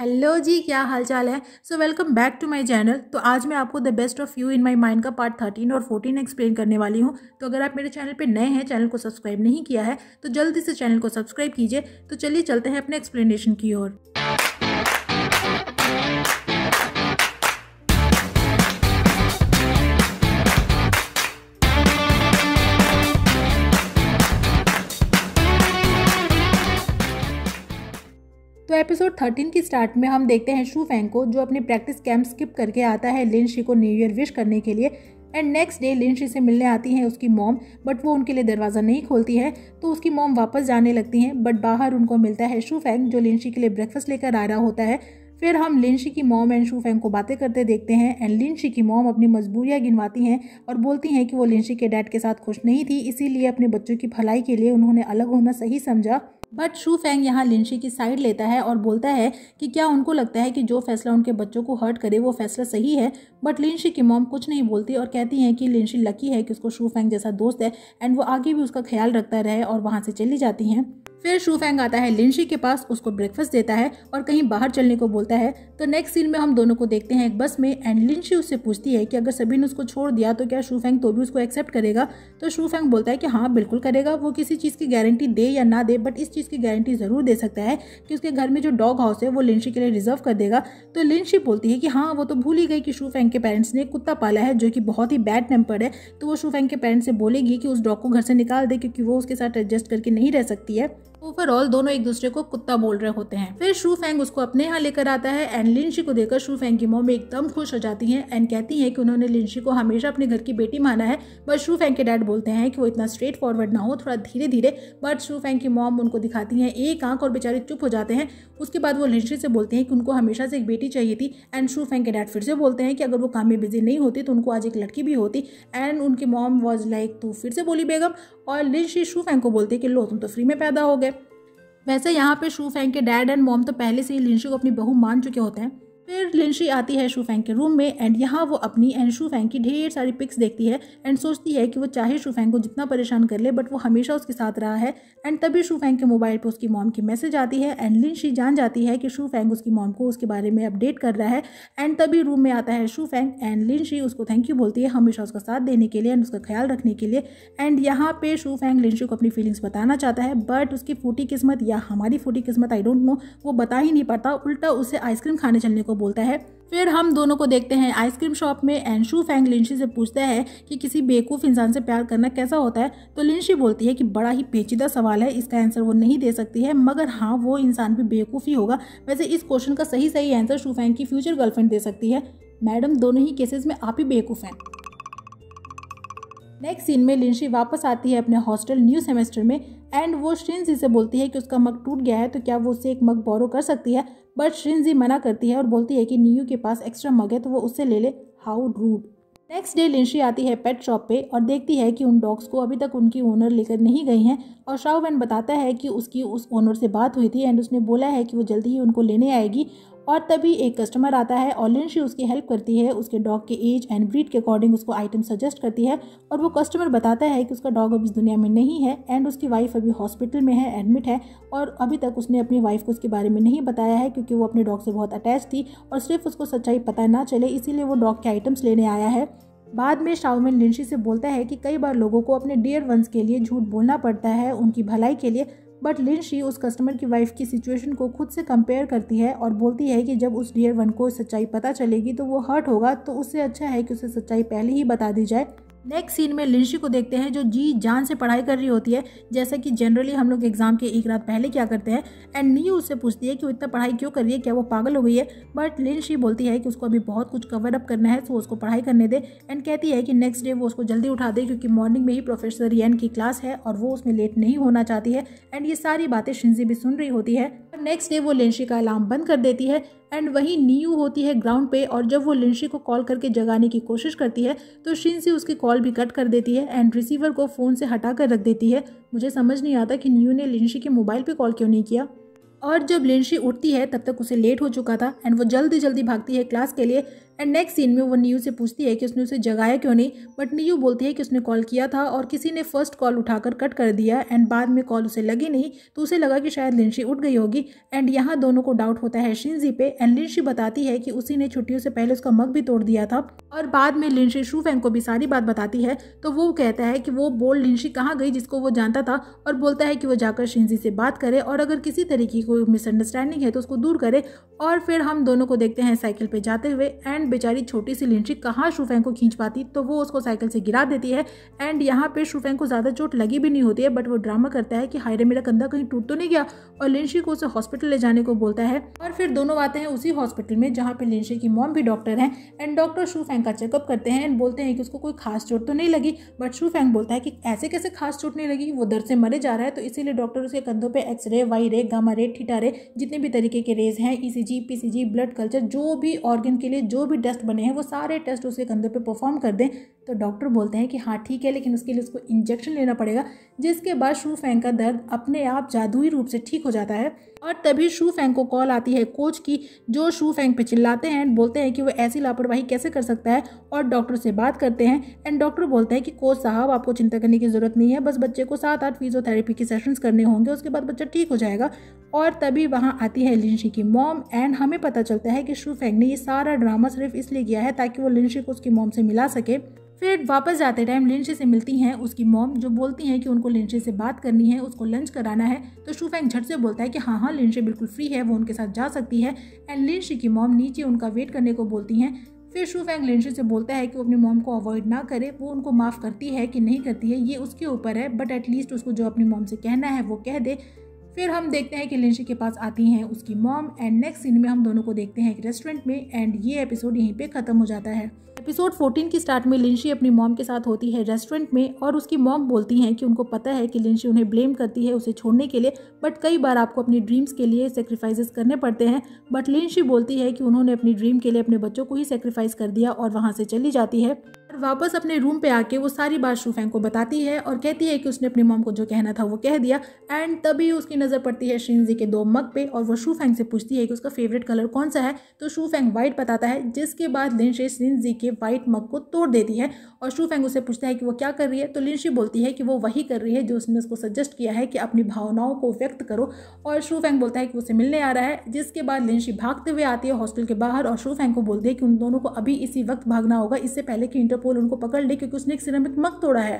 hello जी क्या हालचाल है so welcome back to my channel तो आज मैं आपको the best of you in my mind का पार्ट थर्टीन और फोर्टीन एक्सप्लेन करने वाली हूँ तो अगर आप मेरे चैनल पे नए हैं चैनल को सब्सक्राइब नहीं किया है तो जल्दी से चैनल को सब्सक्राइब कीजिए तो चलिए चलते हैं अपने एक्सप्लेनेशन की ओर एपिसोड थर्टीन की स्टार्ट में हम देखते हैं शू फैंग को जो अपनी प्रैक्टिस कैंप स्किप करके आता है शी को न्यू ईयर विश करने के लिए एंड नेक्स्ट डे शी से मिलने आती हैं उसकी मॉम बट वो उनके लिए दरवाज़ा नहीं खोलती है तो उसकी मॉम वापस जाने लगती हैं बट बाहर उनको मिलता है शू फैंग जो शी के लिए ब्रेकफास्ट लेकर आ रहा होता है फिर हम लिनशी की मॉम एंड शू फैंग को बातें करते देखते हैं एंड लिनशी की मॉम अपनी मजबूरियाँ गिनवाती हैं और बोलती हैं कि वो लिनशी के डैड के साथ खुश नहीं थी इसीलिए अपने बच्चों की भलाई के लिए उन्होंने अलग होना सही समझा बट शू फैंग यहाँ लिंशी की साइड लेता है और बोलता है कि क्या उनको लगता है कि जो फैसला उनके बच्चों को हर्ट करे वो फैसला सही है बट लिंशी की मॉम कुछ नहीं बोलती और कहती हैं कि लिंशी लकी है कि उसको शू फैंग जैसा दोस्त है एंड वो आगे भी उसका ख्याल रखता रहे और वहाँ से चली जाती हैं फिर शूफेंग आता है लिंशी के पास उसको ब्रेकफास्ट देता है और कहीं बाहर चलने को बोलता है तो नेक्स्ट सीन में हम दोनों को देखते हैं एक बस में एंड लिंशी उससे पूछती है कि अगर सभी ने उसको छोड़ दिया तो क्या शू फैंग तो भी उसको एक्सेप्ट करेगा तो शूफेंग बोलता है कि हाँ बिल्कुल करेगा वो किसी चीज़ की गारंटी दे या ना दे बट इस चीज़ की गारंटी ज़रूर दे सकता है कि उसके घर में जो डॉग हाउस है वो लिंशी के लिए रिजर्व कर देगा तो लिंशी बोलती है कि हाँ वो तो भूल ही गई कि शूफेंग के पेरेंट्स ने कुत्ता पाला है जो कि बहुत ही बैड टेम्पर्ड है तो वो शूफेंग के पेरेंट्स से बोलेगी कि उस डॉग को घर से निकाल दे क्योंकि वो उसके साथ एडजस्ट करके नहीं रह सकती है ओवरऑल दोनों एक दूसरे को कुत्ता बोल रहे होते हैं फिर शू फैंग उसको अपने यहाँ लेकर आता है एंड लिंशी को देखकर शू फैंग की मोम एकदम खुश हो जाती है एंड कहती है कि उन्होंने लिंशी को हमेशा अपने घर की बेटी माना है बट शू फैंग के डैड बोलते हैं कि वो इतना स्ट्रेट फॉरवर्ड ना हो थोड़ा धीरे धीरे बट शू फैंग की मोम उनको दिखाती है एक आंख और बेचारे चुप हो जाते हैं उसके बाद वो लिंशी से बोलते हैं कि उनको हमेशा से एक बेटी चाहिए थी एंड शू फैंग के डैड फिर से बोलते हैं कि अगर वो काम में बिजी नहीं होती तो उनको आज एक लड़की भी होती एंड उनकी मॉम वॉज लाइक तू फिर से बोली बेगम और लिंशी शू फैंग को बोलते कि लो तुम तो फ्री में पैदा हो गए वैसे यहाँ पे शू फैंग के डैड एंड मॉम तो पहले से ही लिंशू को अपनी बहू मान चुके होते हैं फिर लिनशी आती है शू के रूम में एंड यहाँ वो अपनी एंड शू फैंग की ढेर सारी पिक्स देखती है एंड सोचती है कि वो चाहे शू को जितना परेशान कर ले बट वो हमेशा उसके साथ रहा है एंड तभी शू फैंग के मोबाइल पर उसकी मॉम की मैसेज आती है एंड लिनशी जान जाती है कि शू फैंग उसकी मॉम को उसके बारे में अपडेट कर रहा है एंड तभी रूम में आता है शू फैंग एंड लिनशी उसको थैंक यू बोलती है हमेशा उसका साथ देने के लिए एंड उसका ख्याल रखने के लिए एंड यहाँ पर शू फैंग लिनशी को अपनी फीलिंग्स बताना चाहता है बट उसकी फूटी किस्मत या हमारी फूटी किस्मत आई डोंट नो वो बता ही नहीं पाता उल्टा उसे आइसक्रीम खाने चलने को बोलता है फिर हम दोनों को देखते हैं आइसक्रीम शॉप में एंशू फैंग लिंशी से पूछता है कि किसी बेवकूफ़ इंसान से प्यार करना कैसा होता है तो लिंशी बोलती है कि बड़ा ही पेचीदा सवाल है इसका आंसर वो नहीं दे सकती है मगर हाँ वो इंसान भी बेवकूफ़ ही होगा वैसे इस क्वेश्चन का सही सही आंसर शू फैंग की फ्यूचर गर्लफ्रेंड दे सकती है मैडम दोनों ही केसेस में आप ही बेवकूफ़ हैं नेक्स्ट सीन में लिंशी वापस आती है अपने हॉस्टल न्यू सेमेस्टर में एंड वो श्रिंजी से बोलती है कि उसका मग टूट गया है तो क्या वो उससे एक मग बोरो कर सकती है बट श्रिंजी मना करती है और बोलती है कि नीयू के पास एक्स्ट्रा मग है तो वो उससे ले ले how rude next day Lin Shi आती है पेट शॉप पे और देखती है कि उन डॉग्स को अभी तक उनकी ओनर लेकर नहीं गई हैं और शाहवैन बताता है कि उसकी उस ओनर से बात हुई थी एंड उसने बोला है कि वो जल्दी ही उनको लेने आएगी और तभी एक कस्टमर आता है और लिनशी उसकी हेल्प करती है उसके डॉग के एज एंड ब्रीड के अकॉर्डिंग उसको आइटम सजेस्ट करती है और वो कस्टमर बताता है कि उसका डॉग अभी इस दुनिया में नहीं है एंड उसकी वाइफ अभी हॉस्पिटल में है एडमिट है और अभी तक उसने अपनी वाइफ को उसके बारे में नहीं बताया है क्योंकि वो अपने डॉग से बहुत अटैच थी और सिर्फ उसको सच्चाई पता ना चले इसीलिए वो डॉग के आइटम्स लेने आया है बाद में शाओमिन लिंशी से बोलता है कि कई बार लोगों को अपने डियर वंस के लिए झूठ बोलना पड़ता है उनकी भलाई के लिए बट शी उस कस्टमर की वाइफ की सिचुएशन को खुद से कंपेयर करती है और बोलती है कि जब उस डियर वन को सच्चाई पता चलेगी तो वो हर्ट होगा तो उससे अच्छा है कि उसे सच्चाई पहले ही बता दी जाए नेक्स्ट सीन में लिंशी को देखते हैं जो जी जान से पढ़ाई कर रही होती है जैसा कि जनरली हम लोग एग्जाम के एक रात पहले क्या करते हैं एंड नी उससे पूछती है कि वो इतना पढ़ाई क्यों कर रही है क्या वो पागल हो गई है बट लिंशी बोलती है कि उसको अभी बहुत कुछ कवर अप करना है तो उसको पढ़ाई करने दे एंड कहती है कि नेक्स्ट डे वो उसको जल्दी उठा दे क्योंकि मॉर्निंग में ही प्रोफेसर रियन की क्लास है और वो उसमें लेट नहीं होना चाहती है एंड ये सारी बातें शिंजी भी सुन रही होती है नेक्स्ट डे वो लिंशी का अलार्म बंद कर देती है एंड वहीं नीयू होती है ग्राउंड पे और जब वो लिंशी को कॉल करके जगाने की कोशिश करती है तो शिनसी उसकी कॉल भी कट कर देती है एंड रिसीवर को फ़ोन से हटा कर रख देती है मुझे समझ नहीं आता कि न्यू ने लिंशी के मोबाइल पर कॉल क्यों नहीं किया और जब लिंशी उठती है तब तक उसे लेट हो चुका था एंड वो जल्दी जल्दी भागती है क्लास के लिए एंड नेक्स्ट सीन में वो नीयू से पूछती है कि उसने उसे जगाया क्यों नहीं बट न्यू बोलती है कि उसने कॉल किया था और किसी ने फर्स्ट कॉल उठाकर कट कर दिया एंड बाद में कॉल उसे लगी नहीं तो उसे लगा कि शायद लिंशी उठ गई होगी एंड यहाँ दोनों को डाउट होता है शिनजी पे एंड लिंशी बताती है कि उसी ने छुट्टियों से पहले उसका मग भी तोड़ दिया था और बाद में लिंशी शूफेंग को भी सारी बात बताती है तो वो कहता है कि वो बोल लिंशी कहाँ गई जिसको वो जानता था और बोलता है कि वो जाकर शिनजी से बात करे और अगर किसी तरीके की कोई मिसअंडरस्टैंडिंग है तो उसको दूर करे और फिर हम दोनों को देखते हैं साइकिल पर जाते हुए एंड एंड बेचारी छोटी सी लिंट्री कहाँ शुफेंग को खींच पाती तो वो उसको साइकिल से गिरा देती है एंड यहाँ पे शुफेंग को ज़्यादा चोट लगी भी नहीं होती है बट वो ड्रामा करता है कि हायरे मेरा कंधा कहीं टूट तो नहीं गया और लिंशी को उसे हॉस्पिटल ले जाने को बोलता है और फिर दोनों आते हैं उसी हॉस्पिटल में जहाँ पर लिंशी की मॉम भी डॉक्टर हैं एंड डॉक्टर शुफेंग का चेकअप करते हैं एंड बोलते हैं कि उसको कोई खास चोट तो नहीं लगी बट शुफेंग बोलता है कि ऐसे कैसे खास चोट नहीं लगी वो दर से मरे जा रहा है तो इसीलिए डॉक्टर उसके कंधों पर x ray Y ray gamma ray theta ray जितने भी तरीके के रेज हैं E C G P C G blood culture जो भी ऑर्गन के लिए जो भी भी टेस्ट बने हैं वो सारे टेस्ट उसके कंधे पे परफॉर्म कर दें तो डॉक्टर बोलते हैं कि हाँ ठीक है लेकिन उसके लिए उसको इंजेक्शन लेना पड़ेगा जिसके बाद शू फैंक का दर्द अपने आप जादुई रूप से ठीक हो जाता है और तभी शू फेंग को कॉल आती है कोच की जो शू फेंग पे चिल्लाते हैं बोलते हैं कि वो ऐसी लापरवाही कैसे कर सकता है और डॉक्टर से बात करते हैं एंड डॉक्टर बोलते हैं कि कोच साहब आपको चिंता करने की ज़रूरत नहीं है बस बच्चे को सात आठ फिजियोथेरेपी के सेशंस करने होंगे उसके बाद बच्चा ठीक हो जाएगा और तभी वहाँ आती है लिंशी की मॉम एंड हमें पता चलता है कि शू फेंग ने ये सारा ड्रामा सिर्फ इसलिए किया है ताकि वो लिंशी को उसकी मॉम से मिला सके फिर वापस जाते टाइम लिंशे से मिलती हैं उसकी मॉम जो बोलती हैं कि उनको लिंशे से बात करनी है उसको लंच कराना है तो शूफेंग झट से बोलता है कि हाँ हाँ लिंशे बिल्कुल फ्री है वो उनके साथ जा सकती है एंड लिंशे की मॉम नीचे उनका वेट करने को बोलती हैं फिर शूफेंग लिंशे से बोलता है कि वो अपनी मॉम को अवॉइड ना करे वो उनको माफ़ करती है कि नहीं करती है ये उसके ऊपर है बट एटलीस्ट उसको जो अपनी मॉम से कहना है वो कह दे फिर हम देखते हैं कि लिंशी के पास आती हैं उसकी मॉम एंड नेक्स्ट सीन में हम दोनों को देखते हैं एक रेस्टोरेंट में एंड ये एपिसोड यहीं पे ख़त्म हो जाता है एपिसोड 14 की स्टार्ट में लिंशी अपनी मॉम के साथ होती है रेस्टोरेंट में और उसकी मॉम बोलती हैं कि उनको पता है कि लिंशी उन्हें ब्लेम करती है उसे छोड़ने के लिए बट कई बार आपको अपनी ड्रीम्स के लिए सेक्रीफाइस करने पड़ते हैं बट लिंशी बोलती है कि उन्होंने अपनी ड्रीम के लिए अपने बच्चों को ही सेक्रीफाइस कर दिया और वहाँ से चली जाती है वापस अपने रूम पे आके वो सारी बात शूफेंग को बताती है और कहती है कि उसने अपनी मॉम को जो कहना था वो कह दिया एंड तभी उसकी नज़र पड़ती है शिनजी के दो मग पे और वो शूफेंग से पूछती है कि उसका फेवरेट कलर कौन सा है तो शूफेंग वाइट बताता है जिसके बाद लिनशे शिनजी के वाइट मग को तोड़ देती है और शूफेंग उसे पूछता है कि वो क्या कर रही है तो लिनशी बोलती है कि वो वही कर रही है जो उसने उसको सजेस्ट किया है कि अपनी भावनाओं को व्यक्त करो और शूफेंग बोलता है कि उसे मिलने आ रहा है जिसके बाद लिनशी भागते हुए आती है हॉस्टल के बाहर और शूफेंग को बोलती है कि उन दोनों को अभी इसी वक्त भागना होगा इससे पहले कि इंटर पोल उनको पकड़ ले क्योंकि उसने एक सिरेमिक मग तोड़ा है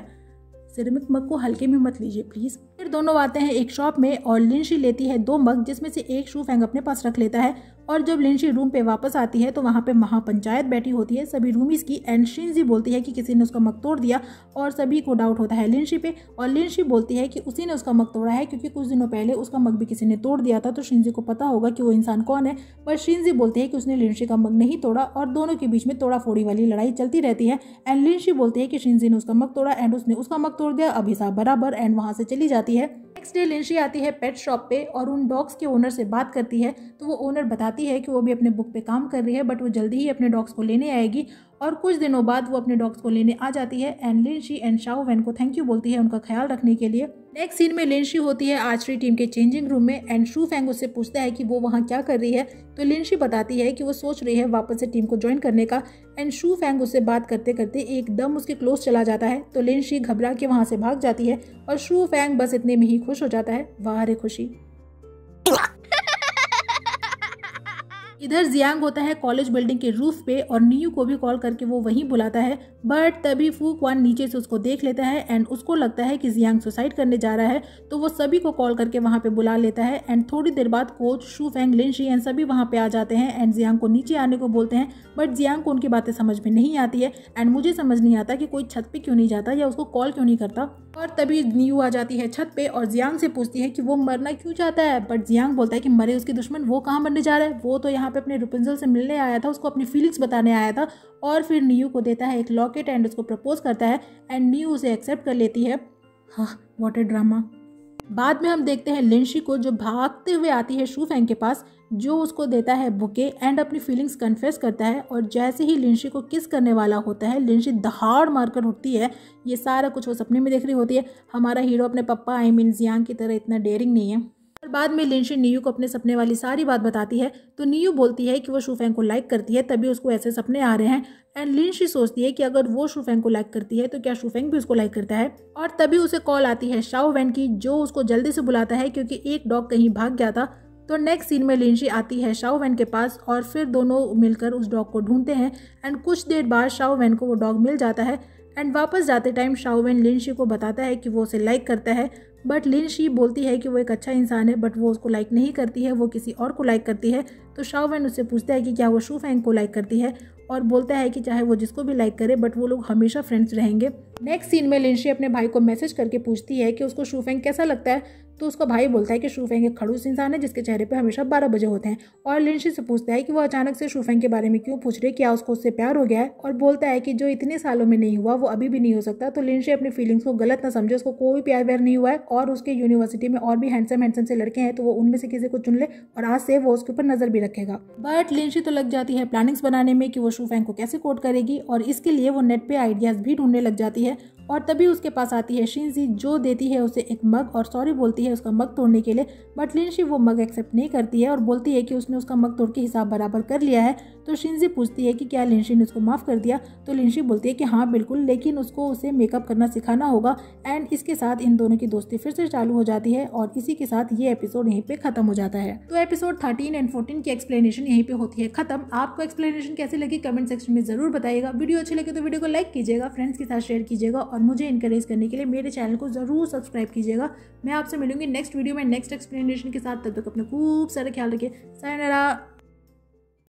सिरेमिक मग को हल्के में मत लीजिए प्लीज़ फिर दोनों आते हैं एक शॉप में और लिंशी लेती है दो मग जिसमें से एक शू फैंग अपने पास रख लेता है और जब लिनशी रूम पे वापस आती है तो वहाँ पे महापंचायत बैठी होती है सभी रूमीज़ की एंड शिनजी बोलती है कि किसी ने उसका मक तोड़ दिया और सभी को डाउट होता है लिनशी पे और लिनशी बोलती है कि उसी ने उसका मक तोड़ा है क्योंकि कुछ दिनों पहले उसका मक भी किसी ने तोड़ दिया था तो शिनजी को पता होगा कि वो इंसान कौन है पर शिनजी बोलती है कि उसने लिनशी का मक नहीं तोड़ा और दोनों के बीच में तोड़ा फोड़ी वाली लड़ाई चलती रहती है एंड लिनशी बोलती है कि शिनजी ने उसका मक तोड़ा एंड उसने उसका मक तोड़ दिया अब हिसाब बराबर एंड वहाँ से चली जाती है नेक्स्ट डे लिंशी आती है पेट शॉप पे और उन डॉग्स के ओनर से बात करती है तो वो ओनर बताती है कि वो भी अपने बुक पे काम कर रही है बट वो जल्दी ही अपने डॉग्स को लेने आएगी और कुछ दिनों बाद वो अपने डॉग्स को लेने आ जाती है and Lin Shi and Shao Wan को थैंक यू बोलती है उनका ख्याल रखने के लिए नेक्स्ट सीन में लिंशी होती है आचरी टीम के चेंजिंग रूम में एंड शू फैंग उससे पूछता है कि वो वहाँ क्या कर रही है तो लिंशी बताती है कि वो सोच रही है वापस से टीम को ज्वाइन करने का एंड शू फैंग उससे बात करते करते एकदम उसके क्लोज चला जाता है तो लिंशी घबरा के वहाँ से भाग जाती है और शू फैंग बस इतने में ही खुश हो जाता है वाह रे खुशी इधर जियांग होता है कॉलेज बिल्डिंग के रूफ पे और न्यू को भी कॉल करके वो वहीं बुलाता है बट तभी फू क्वान नीचे से उसको देख लेता है एंड उसको लगता है कि जियांग सुसाइड करने जा रहा है तो वो सभी को कॉल करके वहाँ पे बुला लेता है एंड थोड़ी देर बाद coach Shu Fang Lin Shi and सभी वहाँ पे आ जाते हैं एंड जियांग को नीचे आने को बोलते हैं बट जियांग को उनकी बातें समझ में नहीं आती है एंड मुझे समझ नहीं आता कि कोई छत पर क्यों नहीं जाता या उसको कॉल क्यों नहीं करता और तभी न्यू आ जाती है छत पर और जियांग से पूछती है कि वो मरना क्यों चाहता है बट जियांग बोलता है कि मरे उसके दुश्मन वो कहाँ मरने जा रहा है वो तो यहाँ यहाँ पे अपने रुपंजल से मिलने आया था उसको अपनी फीलिंग्स बताने आया था और फिर न्यू को देता है एक लॉकेट एंड उसको प्रपोज करता है एंड न्यू उसे एक्सेप्ट कर लेती है हाँ वॉट ए ड्रामा बाद में हम देखते हैं लिंशी को जो भागते हुए आती है शू फैंग के पास जो उसको देता है बुके एंड अपनी फीलिंग्स कन्फेस करता है और जैसे ही लिंशी को किस करने वाला होता है लिंशी दहाड़ मारकर उठती है ये सारा कुछ वो सपने में देख रही होती है हमारा हीरो अपने पप्पा आई मीन जियांग की तरह इतना डेयरिंग नहीं है और बाद में लिनशिन नीयू को अपने सपने वाली सारी बात बताती है तो नीयू बोलती है कि वो शुफेंग को लाइक करती है तभी उसको ऐसे सपने आ रहे हैं एंड लिनशी सोचती है कि अगर वो शुफेंग को लाइक करती है तो क्या शुफेंग भी उसको लाइक करता है और तभी उसे कॉल आती है शाओ वैन की जो उसको जल्दी से बुलाता है क्योंकि एक डॉग कहीं भाग गया था तो नेक्स्ट सीन में लिनशी आती है शाओ वैन के पास और फिर दोनों मिलकर उस डॉग को ढूंढते हैं एंड कुछ देर बाद शाओ वैन को वो डॉग मिल जाता है एंड वापस जाते टाइम वैन लिनशी को बताता है कि वो उसे लाइक करता है बट लिन शी बोलती है कि वो एक अच्छा इंसान है बट वो उसको लाइक नहीं करती है वो किसी और को लाइक करती है तो शाओवेन उससे पूछता है कि क्या वो शूफेंग फैंग को लाइक करती है और बोलता है कि चाहे वो जिसको भी लाइक करे बट वो लोग हमेशा फ्रेंड्स रहेंगे नेक्स्ट सीन में लिंशी अपने भाई को मैसेज करके पूछती है कि उसको शूफेंग कैसा लगता है तो उसका भाई बोलता है कि शूफेंग एक खड़ूस इंसान है जिसके चेहरे पर हमेशा बारह बजे होते हैं और लिनशी से पूछता है कि वो अचानक से शूफेंग के बारे में क्यों पूछ रहे क्या उसको उससे प्यार हो गया है और बोलता है कि जो इतने सालों में नहीं हुआ वो अभी भी नहीं हो सकता तो लिनशी अपनी फीलिंग्स को गलत ना समझे उसको कोई प्यार व्यार नहीं हुआ है और उसके यूनिवर्सिटी में और भी हैंडसम हैंडसम से लड़के हैं तो वो उनमें से किसी को चुन ले और आज से वो उसके ऊपर नजर भी रखेगा बट लिनशी तो लग जाती है प्लानिंग्स बनाने में कि वो शूफेंग को कैसे कोट करेगी और इसके लिए वो नेट पे आइडियाज़ भी ढूंढने लग जाती है और तभी उसके पास आती है शिनजी जो देती है उसे एक मग और सॉरी बोलती है उसका मग तोड़ने के लिए बट लिनशी वो मग एक्सेप्ट नहीं करती है और बोलती है कि उसने उसका मग तोड़ के हिसाब बराबर कर लिया है तो शिनजी पूछती है कि क्या लिनशी ने उसको माफ़ कर दिया तो लिनशी बोलती है कि हाँ बिल्कुल लेकिन उसको उसे मेकअप करना सिखाना होगा एंड इसके साथ इन दोनों की दोस्ती फिर से चालू हो जाती है और इसी के साथ ये एपिसोड यहीं पर ख़त्म हो जाता है तो एपिसोड थर्टीन एंड फोर्टीन की एक्सप्लेनेशन यहीं पर होती है ख़त्म आपको एक्सप्लेनेशन कैसे लगी कमेंट सेक्शन में ज़रूर बताइएगा वीडियो अच्छी लगे तो वीडियो को लाइक कीजिएगा फ्रेंड्स के साथ शेयर कीजिएगा और और मुझे इंकरेज करने के लिए मेरे चैनल को ज़रूर सब्सक्राइब कीजिएगा मैं आपसे मिलूंगी नेक्स्ट वीडियो में नेक्स्ट एक्सप्लेनेशन के साथ तब तक अपना खूब सारा ख्याल रखिए सायनरा